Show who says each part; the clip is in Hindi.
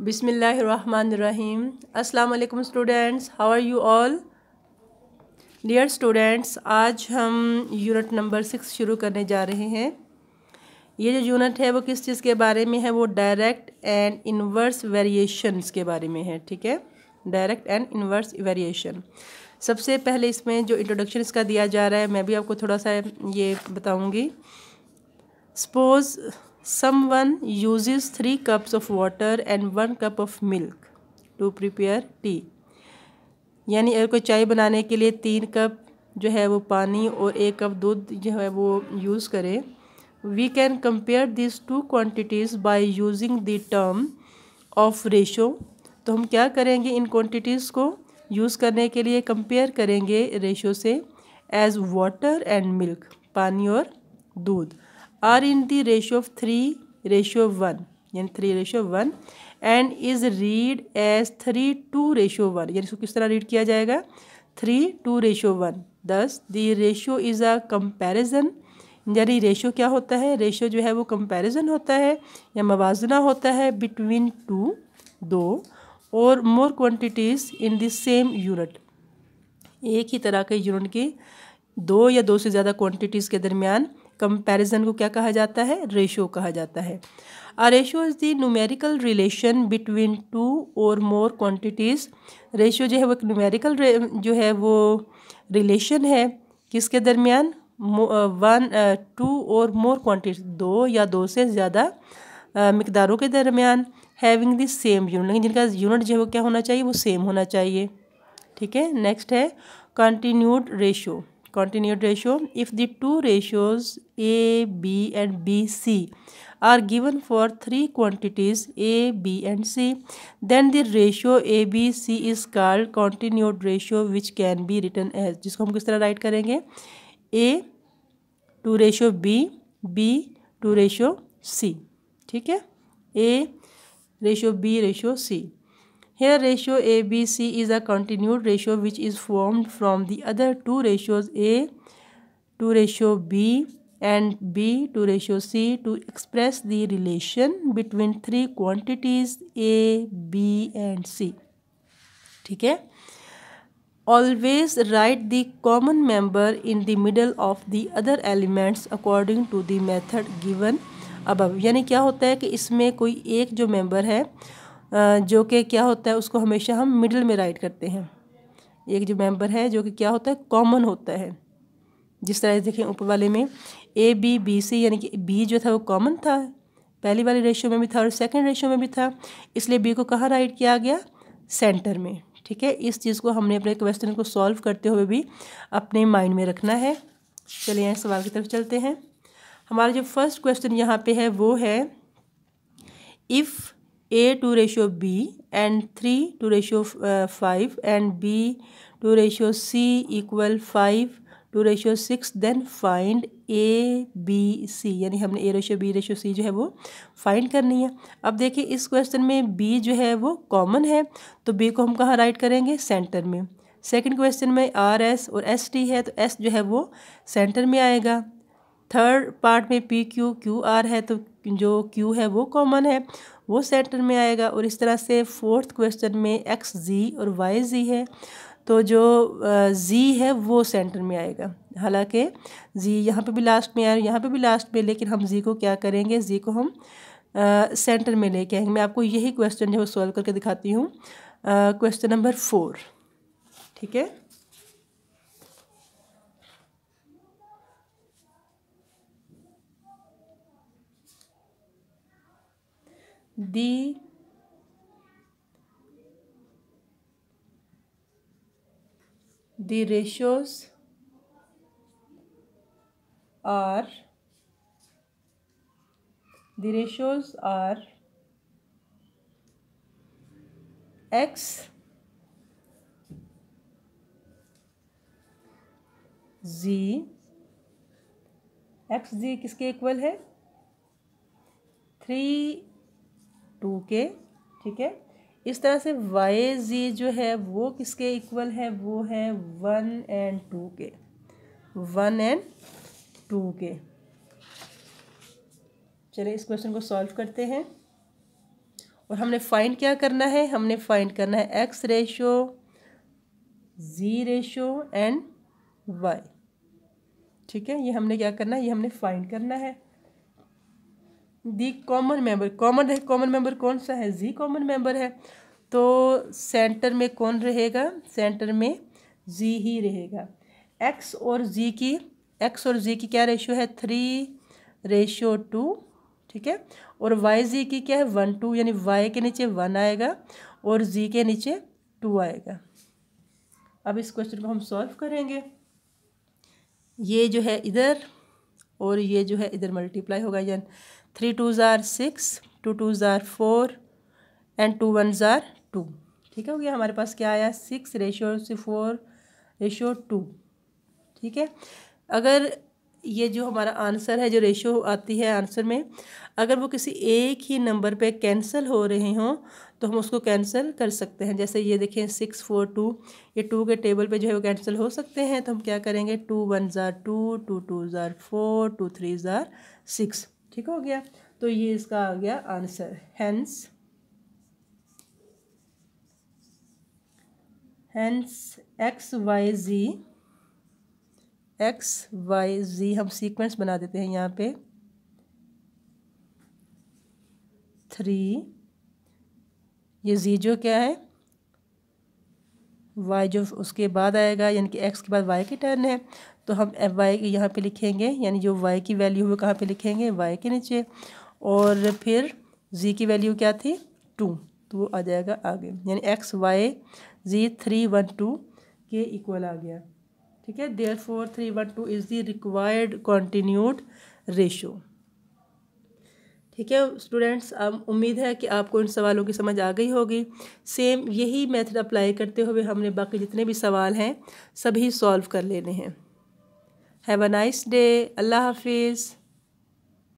Speaker 1: बिसमीम् अल्लाम students how are you all dear students आज हम यूनिट नंबर सिक्स शुरू करने जा रहे हैं ये जो यूनिट है वो किस चीज़ के बारे में है वो डायरेक्ट एंड इन्वर्स वेरिएशंस के बारे में है ठीक है डायरेक्ट एंड इन्वर्स वेरिएशन सबसे पहले इसमें जो इंट्रोडक्शन इसका दिया जा रहा है मैं भी आपको थोड़ा सा ये बताऊँगी suppose someone uses 3 cups of water and 1 cup of milk to prepare tea यानी अगर कोई चाय बनाने के लिए तीन कप जो है वो पानी और एक कप दूध जो है वो यूज़ करें we can compare this to quantities by using the term of ratio तो हम क्या करेंगे इन क्वान्टिटीज़ को यूज़ करने के लिए कंपेयर करेंगे रेशो से एज वाटर एंड मिल्क पानी और दूध are in the ratio of three ratio one यानी three ratio one and is read as three to ratio one यानी इसको किस तरह रीड किया जाएगा three to ratio one thus the ratio is a comparison यानी रेशो क्या होता है रेशो जो है वो कंपेरिजन होता है या मवाजना होता है बिटवीन टू दो और more quantities in the same unit एक ही तरह के यूनिट की दो या दो से ज़्यादा क्वान्टिटीज़ के दरमियान कंपैरिजन को क्या कहा जाता है रेशो कहा जाता है a ratio is the numerical relation between two और मोर क्वांटिटीज़ रेशो जो है वो एक न्यूमेरिकल जो है वो रिलेशन है किसके दरमियान वन टू और मोर क्वांटिटी दो या दो से ज़्यादा uh, मकदारों के दरमियान हैविंग द सेम यूनिट लेकिन जिनका यूनिट जो है वो क्या होना चाहिए वो सेम होना चाहिए ठीक है नेक्स्ट है continued ratio continued ratio if the two ratios a b and bc are given for three quantities a b and c then the ratio a b c is called continued ratio which can be written as जिसको हम किस तरह राइट करेंगे a to ratio b b to ratio c ठीक है a रेशो b रेशो c Here ratio ABC is a continued ratio which is formed from the other two ratios A to ratio B and B to ratio C to express the relation between three quantities A, B and C. ठीक है always write the common member in the middle of the other elements according to the method given above यानी क्या होता है कि इसमें कोई एक जो member है जो कि क्या होता है उसको हमेशा हम मिडल में राइट करते हैं एक जो मेंबर है जो कि क्या होता है कॉमन होता है जिस तरह से देखें ऊपर वाले में ए बी बी सी यानी कि बी जो था वो कॉमन था पहली वाली रेशियो में भी था और सेकंड रेशियो में भी था इसलिए बी को कहाँ राइट किया गया सेंटर में ठीक है इस चीज़ को हमने अपने क्वेश्चन को सॉल्व करते हुए भी अपने माइंड में रखना है चलिए यहाँ सवाल की तरफ चलते हैं हमारा जो फर्स्ट क्वेश्चन यहाँ पे है वो है if A to ratio B and three to ratio five and B to ratio C equal five to ratio six then find A B C यानी हमने A ratio B ratio C जो है वो फाइंड करनी है अब देखिए इस क्वेश्चन में बी जो है वो कॉमन है तो बी को हम कहाँ राइट करेंगे सेंटर में सेकंड क्वेश्चन में आर एस और एस टी है तो एस जो है वो सेंटर में आएगा थर्ड पार्ट में पी क्यू क्यू आर है तो जो क्यू है वो कॉमन है वो सेंटर में आएगा और इस तरह से फोर्थ क्वेश्चन में एक्स जी और वाई जी है तो जो जी है वो सेंटर में आएगा हालांकि जी यहाँ पे भी लास्ट में आए यहाँ पे भी लास्ट में लेकिन हम जी को क्या करेंगे जी को हम सेंटर में लेके आएंगे मैं आपको यही क्वेश्चन जो है सॉल्व करके दिखाती हूँ क्वेश्चन नंबर फोर ठीक है the the ratios are the ratios are x 0 X G किसके इक्वल है थ्री टू के ठीक है इस तरह से वाई जी जो है वो किसके इक्वल है वो है वन एंड टू के वन एंड टू के चलिए इस क्वेश्चन को सॉल्व करते हैं और हमने फाइंड क्या करना है हमने फाइंड करना है X ratio G ratio and Y ठीक है ये हमने क्या करना है ये हमने फाइंड करना है दी कॉमन मेंबर कॉमन है कॉमन मेंबर कौन सा है जी कॉमन मेंबर है तो सेंटर में कौन रहेगा सेंटर में जी ही रहेगा एक्स और जी की एक्स और जी की क्या रेशियो है थ्री रेशियो टू ठीक है और वाई जी की क्या है वन टू यानी वाई के नीचे वन आएगा और जी के नीचे टू आएगा अब इस क्वेश्चन को हम सॉल्व करेंगे ये जो है इधर और ये जो है इधर मल्टीप्लाई होगा यानी three two are six two two are four and two one are two ठीक है हो गया हमारे पास क्या आया सिक्स रेशो से फोर रेशो टू ठीक है अगर ये जो हमारा आंसर है जो रेशो आती है आंसर में अगर वो किसी एक ही नंबर पे कैंसिल हो रहे हों तो हम उसको कैंसिल कर सकते हैं जैसे ये देखें सिक्स फोर टू ये टू के टेबल पे जो है वो कैंसिल हो सकते हैं तो हम क्या करेंगे two one are two two two are four two three are six ठीक हो गया तो ये इसका आ गया answer hence hence X Y G X Y G हम सीक्वेंस बना देते हैं यहाँ पे थ्री ये जी जो क्या है वाई जो उसके बाद आएगा यानी कि एक्स के बाद वाई की टर्न है तो हम वाई यहाँ पर लिखेंगे यानी जो वाई की वैल्यू है कहाँ पे लिखेंगे वाई के नीचे और फिर जी की वैल्यू क्या थी टू तो वो आ जाएगा आगे यानी X Y G three one two के इक्वल आ गया ठीक है there four three one two is the required continued ratio ठीक है स्टूडेंट्स अब उम्मीद है कि आपको इन सवालों की समझ आ गई होगी सेम यही मेथड अप्लाई करते हुए हमने बाकी जितने भी सवाल हैं सभी सॉल्व कर लेने हैं हैव अ नाइस डे अल्लाह हाफिज़